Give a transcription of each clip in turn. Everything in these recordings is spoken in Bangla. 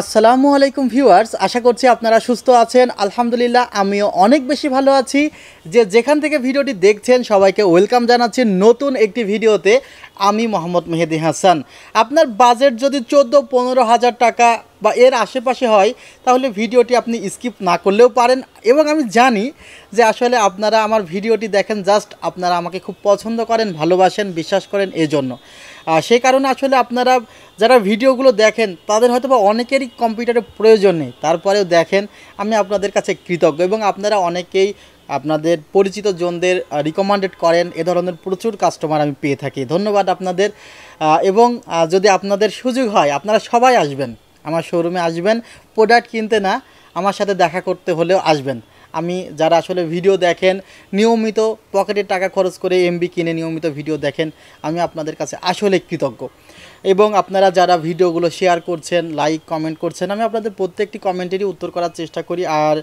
আসসালামু আলাইকুম ভিউয়ার্স আশা করছি আপনারা সুস্থ আছেন আলহামদুলিল্লাহ আমিও অনেক বেশি ভালো আছি যে যেখান থেকে ভিডিওটি দেখছেন সবাইকে ওয়েলকাম জানাচ্ছি নতুন একটি ভিডিওতে আমি মোহাম্মদ মেহেদি হাসান আপনার বাজেট যদি চোদ্দো পনেরো হাজার টাকা বা এর আশেপাশে হয় তাহলে ভিডিওটি আপনি স্কিপ না করলেও পারেন এবং আমি জানি যে আসলে আপনারা আমার ভিডিওটি দেখেন জাস্ট আপনারা আমাকে খুব পছন্দ করেন ভালোবাসেন বিশ্বাস করেন এজন্য সেই কারণে আসলে আপনারা যারা ভিডিওগুলো দেখেন তাদের হয়তো বা অনেকেরই কম্পিউটারের প্রয়োজন নেই তারপরেও দেখেন আমি আপনাদের কাছে কৃতজ্ঞ এবং আপনারা অনেকেই আপনাদের পরিচিত জনদের রিকমেন্ডেড করেন এ ধরনের প্রচুর কাস্টমার আমি পেয়ে থাকি ধন্যবাদ আপনাদের এবং যদি আপনাদের সুযোগ হয় আপনারা সবাই আসবেন আমার শোরুমে আসবেন প্রোডাক্ট কিনতে না আমার সাথে দেখা করতে হলেও আসবেন আমি যারা আসলে ভিডিও দেখেন নিয়মিত পকেটের টাকা খরচ করে এমবি কিনে নিয়মিত ভিডিও দেখেন আমি আপনাদের কাছে আসলে কৃতজ্ঞ এবং আপনারা যারা ভিডিওগুলো শেয়ার করছেন লাইক কমেন্ট করছেন আমি আপনাদের প্রত্যেকটি কমেন্টেরই উত্তর করার চেষ্টা করি আর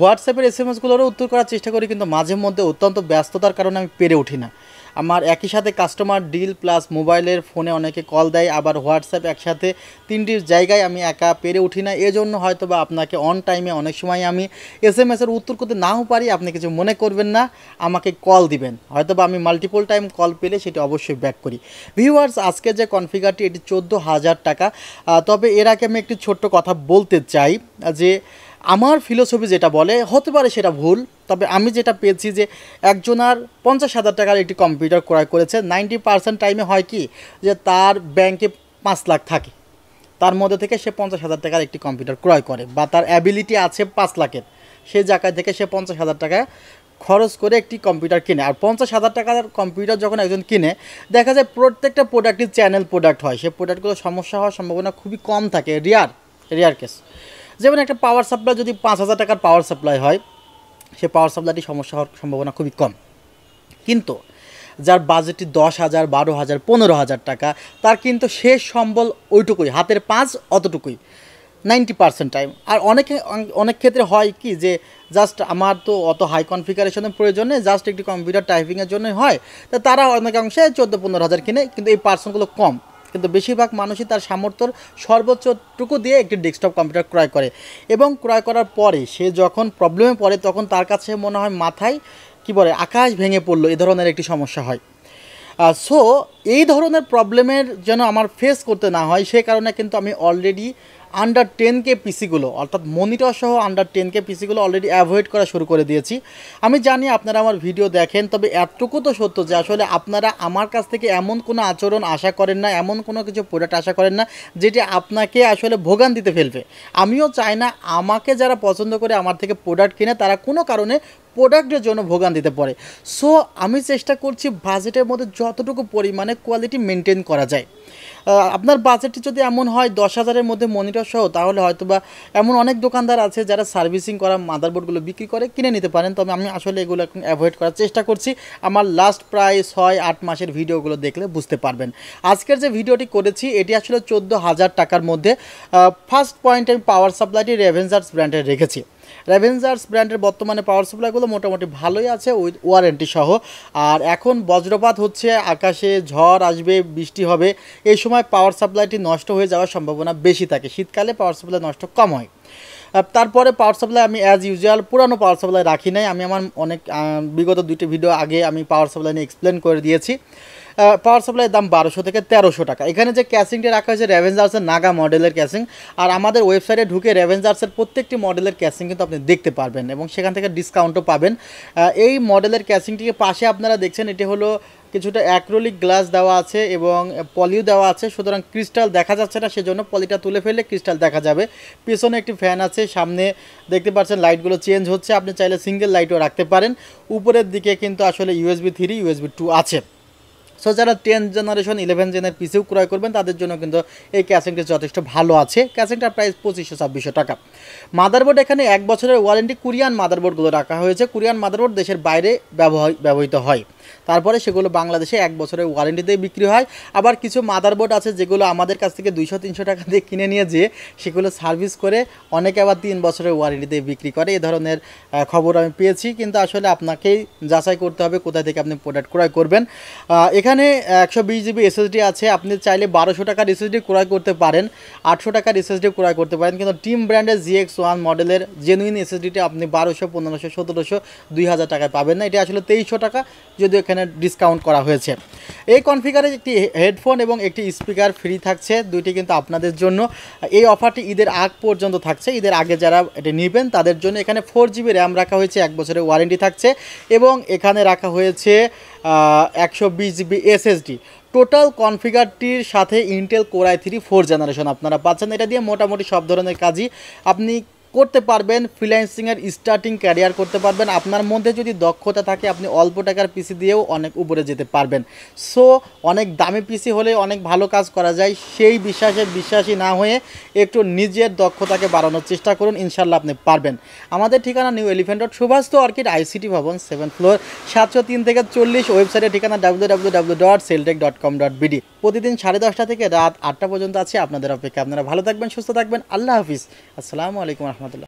হোয়াটসঅ্যাপের এস এম এসগুলোরও উত্তর করার চেষ্টা করি কিন্তু মাঝে মধ্যে অত্যন্ত ব্যস্ততার কারণে আমি পেরে উঠি না আমার একই সাথে কাস্টমার ডিল প্লাস মোবাইলের ফোনে অনেকে কল দেয় আবার হোয়াটসঅ্যাপ একসাথে তিনটির জায়গায় আমি একা পেরে উঠি না এজন্য হয়তো বা আপনাকে অন টাইমে অনেক সময় আমি এস এম এসের উত্তর করতে নাও পারি আপনি কিছু মনে করবেন না আমাকে কল দিবেন হয়তো বা আমি মাল্টিপল টাইম কল পেলে সেটি অবশ্যই ব্যাক করি ভিউয়ার্স আজকে যে কনফিগারটি এটি চোদ্দো হাজার টাকা তবে এর আগে আমি একটি ছোট্ট কথা বলতে চাই যে আমার ফিলোসফি যেটা বলে হতে পারে সেটা ভুল তবে আমি যেটা পেয়েছি যে একজনার পঞ্চাশ হাজার টাকার একটি কম্পিউটার ক্রয় করেছে নাইনটি পার্সেন্ট টাইমে হয় কি যে তার ব্যাংকে পাঁচ লাখ থাকে তার মধ্যে থেকে সে পঞ্চাশ হাজার টাকার একটি কম্পিউটার ক্রয় করে বা তার অ্যাবিলিটি আছে পাঁচ লাখের সেই জায়গায় থেকে সে পঞ্চাশ হাজার টাকা খরচ করে একটি কম্পিউটার কিনে আর পঞ্চাশ হাজার টাকার কম্পিউটার যখন একজন কিনে দেখা যায় প্রত্যেকটা প্রোডাক্টই চ্যানেল প্রোডাক্ট হয় সেই প্রোডাক্টগুলো সমস্যা হওয়ার সম্ভাবনা খুবই কম থাকে রেয়ার রেয়ার কেস যেমন একটা পাওয়ার সাপ্লাই যদি পাঁচ হাজার টাকার পাওয়ার সাপ্লাই হয় সে পাওয়ার সাপ্লাইটি সমস্যা হওয়ার সম্ভাবনা খুবই কম কিন্তু যার বাজেটটি দশ হাজার বারো হাজার পনেরো হাজার টাকা তার কিন্তু শেষ সম্বল ওইটুকুই হাতের পাঁচ অতটুকুই নাইনটি পার্সেন্ট টাইম আর অনেকে অনেক ক্ষেত্রে হয় কি যে জাস্ট আমার তো অত হাই কনফিগারেশনের প্রয়োজন নেই জাস্ট একটি কম্পিউটার টাইপিংয়ের জন্যই হয় তা তারা অনেকাংশে চোদ্দো পনেরো হাজার কিনে কিন্তু এই পার্সেন্টগুলো কম কিন্তু বেশিরভাগ মানুষই তার সামর্থ্যর সর্বোচ্চটুকু দিয়ে একটি ডেস্কটপ কম্পিউটার ক্রয় করে এবং ক্রয় করার পরে সে যখন প্রবলেমে পড়ে তখন তার কাছে মনে হয় মাথায় কি বলে আকাশ ভেঙে পড়লো এ ধরনের একটি সমস্যা হয় সো এই ধরনের প্রবলেমের যেন আমার ফেস করতে না হয় সে কারণে কিন্তু আমি অলরেডি আন্ডার টেন কে পিসিগুলো অর্থাৎ মনিটর সহ আন্ডার টেন কে পিসিগুলো অলরেডি অ্যাভয়েড করা শুরু করে দিয়েছি আমি জানি আপনারা আমার ভিডিও দেখেন তবে এতটুকু তো সত্য যে আসলে আপনারা আমার কাছ থেকে এমন কোনো আচরণ আশা করেন না এমন কোনো কিছু প্রোডাক্ট আশা করেন না যেটি আপনাকে আসলে ভোগান দিতে ফেলবে আমিও চাই না আমাকে যারা পছন্দ করে আমার থেকে প্রোডাক্ট কিনে তারা কোনো কারণে প্রোডাক্টের জন্য ভোগান দিতে পারে সো আমি চেষ্টা করছি বাজেটের মধ্যে যতটুকু পরিমাণে কোয়ালিটি মেনটেন করা যায় আপনার বাজেটটি যদি এমন হয় দশ হাজারের মধ্যে মনিটর সহ তাহলে হয়তো বা এমন অনেক দোকানদার আছে যারা সার্ভিসিং করা মাদারবোর্ডগুলো বিক্রি করে কিনে নিতে পারেন তবে আমি আসলে এগুলো এখন অ্যাভয়েড করার চেষ্টা করছি আমার লাস্ট প্রায় ছয় আট মাসের ভিডিওগুলো দেখলে বুঝতে পারবেন আজকের যে ভিডিওটি করেছি এটি আসলে চোদ্দো হাজার টাকার মধ্যে ফার্স্ট পয়েন্ট আমি পাওয়ার সাপ্লাইটি রেভেন্সার্স ব্র্যান্ডের রেখেছি রেভেঞ্জার্স ব্র্যান্ডের বর্তমানে পাওয়ার সাপ্লাইগুলো মোটামুটি ভালোই আছে উইথ ওয়ারেন্টি সহ আর এখন বজ্রপাত হচ্ছে আকাশে ঝড় আসবে বৃষ্টি হবে এই সময় পাওয়ার সাপ্লাইটি নষ্ট হয়ে যাওয়ার সম্ভাবনা বেশি থাকে শীতকালে পাওয়ার সাপ্লাই নষ্ট কম হয় তারপরে পাওয়ার সাপ্লাই আমি অ্যাজ ইউজুয়াল পুরানো পাওয়ার সাপ্লাই রাখি নাই আমি আমার অনেক বিগত দুটি ভিডিও আগে আমি পাওয়ার সাপ্লাই নিয়ে এক্সপ্লেন করে দিয়েছি পাওয়ার সাপ্লাইয়ের দাম বারোশো থেকে তেরোশো টাকা এখানে যে ক্যাসিংটি রাখা হয়েছে রেভেঞ্জার্সের নাগা মডেলের ক্যাসিং আর আমাদের ওয়েবসাইটে ঢুকে রেভেঞ্জার্সের প্রত্যেকটি মডেলের ক্যাসিং কিন্তু আপনি দেখতে পারবেন এবং সেখান থেকে ডিসকাউন্টও পাবেন এই মডেলের ক্যাসিংটিকে পাশে আপনারা দেখছেন এটি হলো কিছুটা অ্যাক্রোলিক গ্লাস দেওয়া আছে এবং পলিও দেওয়া আছে সুতরাং ক্রিস্টাল দেখা যাচ্ছে না সেজন্য পলিটা তুলে ফেললে ক্রিস্টাল দেখা যাবে পিছনে একটি ফ্যান আছে সামনে দেখতে পাচ্ছেন লাইটগুলো চেঞ্জ হচ্ছে আপনি চাইলে সিঙ্গেল লাইটও রাখতে পারেন উপরের দিকে কিন্তু আসলে ইউএসবি থ্রি ইউএসবি টু আছে সো যারা টেন জেনারেশন ইলেভেন জেনের পিসিও ক্রয় করবেন তাদের জন্য কিন্তু এই ক্যাসিংটি যথেষ্ট ভালো আছে ক্যাসিংটার প্রাইস পঁচিশশো ছাব্বিশশো টাকা মাদারবোর্ড এখানে এক বছরের ওয়ারেন্টি কোরিয়ান মাদারবোর্ডগুলো রাখা হয়েছে কোরিয়ান মাদারবোর্ড দেশের বাইরে ব্যবহৃত হয় তারপরে সেগুলো বাংলাদেশে এক বছরের ওয়ারেন্টিতেই বিক্রি হয় আবার কিছু মাদারবোর্ড আছে যেগুলো আমাদের কাছ থেকে দুইশো তিনশো টাকা দিয়ে কিনে নিয়ে যেয়ে সেগুলো সার্ভিস করে অনেকে আবার তিন বছরের ওয়ারেন্টিতে বিক্রি করে এ ধরনের খবর আমি পেয়েছি কিন্তু আসলে আপনাকেই যাচাই করতে হবে কোথা থেকে আপনি প্রোডাক্ট ক্রয় করবেন এখানে একশো বিশ জিবি এসএসডি আছে আপনি চাইলে বারোশো টাকার এসএসডি ক্রয় করতে পারেন আটশো টাকার এসএসডি ক্রয় করতে পারেন কিন্তু টিম ব্র্যান্ডের জি এক্স ওয়ান মডেলের জেনুইন এসএসডিটা আপনি বারোশো পনেরোশো সতেরোশো দুই হাজার টাকায় পাবেন না এটা আসলে তেইশশো টাকা যদি এখানে ডিসকাউন্ট করা হয়েছে এই কনফিগারে একটি হেডফোন এবং একটি স্পিকার ফ্রি থাকছে দুইটি কিন্তু আপনাদের জন্য এই অফারটি ঈদের আগ পর্যন্ত থাকছে ঈদের আগে যারা এটি নেবেন তাদের জন্য এখানে ফোর জিবি র্যাম রাখা হয়েছে এক বছরের ওয়ারেন্টি থাকছে এবং এখানে রাখা হয়েছে একশো বিশ জিবি এসএসডি টোটাল কনফিগারটির সাথে Intel core i three four generation আপনারা পাচ্ছেন এটা দিয়ে মোটামুটি সব ধরনের কাজই আপনি করতে পারবেন ফ্রিল্যান্সিংয়ের স্টার্টিং ক্যারিয়ার করতে পারবেন আপনার মধ্যে যদি দক্ষতা থাকে আপনি অল্প টাকার পিসি দিয়েও অনেক উপরে যেতে পারবেন সো অনেক দামি পিসি হলে অনেক ভালো কাজ করা যায় সেই বিশ্বাসে বিশ্বাসী না হয়ে একটু নিজের দক্ষতাকে বাড়ানোর চেষ্টা করুন ইনশাল্লাহ আপনি পারবেন আমাদের ঠিকানা new elephant dot Subastu orchid ICT ভবন সেভেন ফ্লোর সাতশো তিন থেকে চল্লিশ ওয়েবসাইটের ঠিকানা W W W dot Celltech dot com dot BD প্রতিদিন সাড়ে দশটা থেকে রাত আটটা পর্যন্ত আছে আপনাদের অপেক্ষা আপনারা ভালো থাকবেন সুস্থ থাকবেন আল্লাহ হাফিজ আসসালামু আলাইকুম warahmatullahi